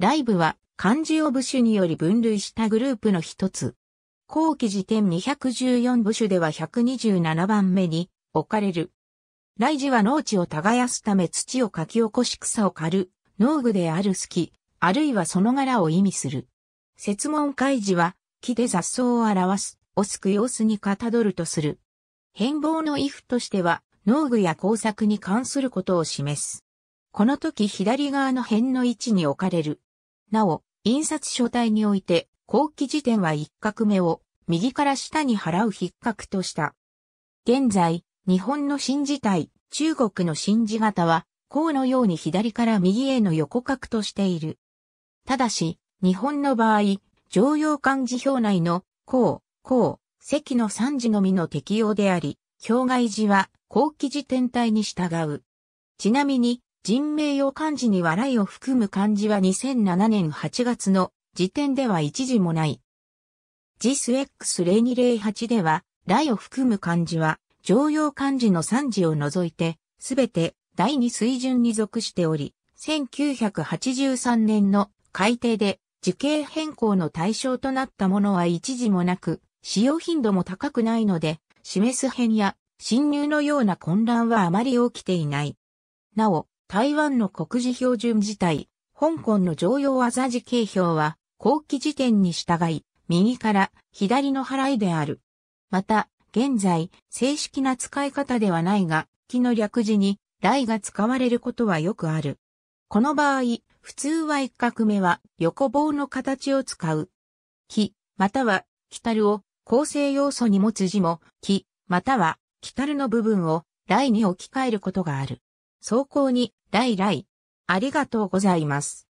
ライブは漢字を部首により分類したグループの一つ。後期辞典214部首では127番目に置かれる。ライジは農地を耕すため土をかき起こし草を刈る、農具である好き、あるいはその柄を意味する。説問開示は木で雑草を表す、をすく様子にかたどるとする。変貌のイフとしては農具や工作に関することを示す。この時左側の辺の位置に置かれる。なお、印刷書体において、後期辞典は一画目を右から下に払う筆画とした。現在、日本の新字体、中国の新字型は、項のように左から右への横角としている。ただし、日本の場合、常用漢字表内の、項、項、席の3字のみの適用であり、表外字は後期辞典体に従う。ちなみに、人名用漢字に笑いを含む漢字は2007年8月の時点では一字もない。JISX0208 では、雷を含む漢字は、常用漢字の3字を除いて、すべて第2水準に属しており、1983年の改定で時系変更の対象となったものは一字もなく、使用頻度も高くないので、示す変や侵入のような混乱はあまり起きていない。なお、台湾の国事標準自体、香港の常用技字形表は、後期時点に従い、右から左の払いである。また、現在、正式な使い方ではないが、木の略字に、雷が使われることはよくある。この場合、普通は一画目は横棒の形を使う。木、または、来たるを構成要素に持つ字も、木、または、来たるの部分を、雷に置き換えることがある。走行に、来来。ありがとうございます。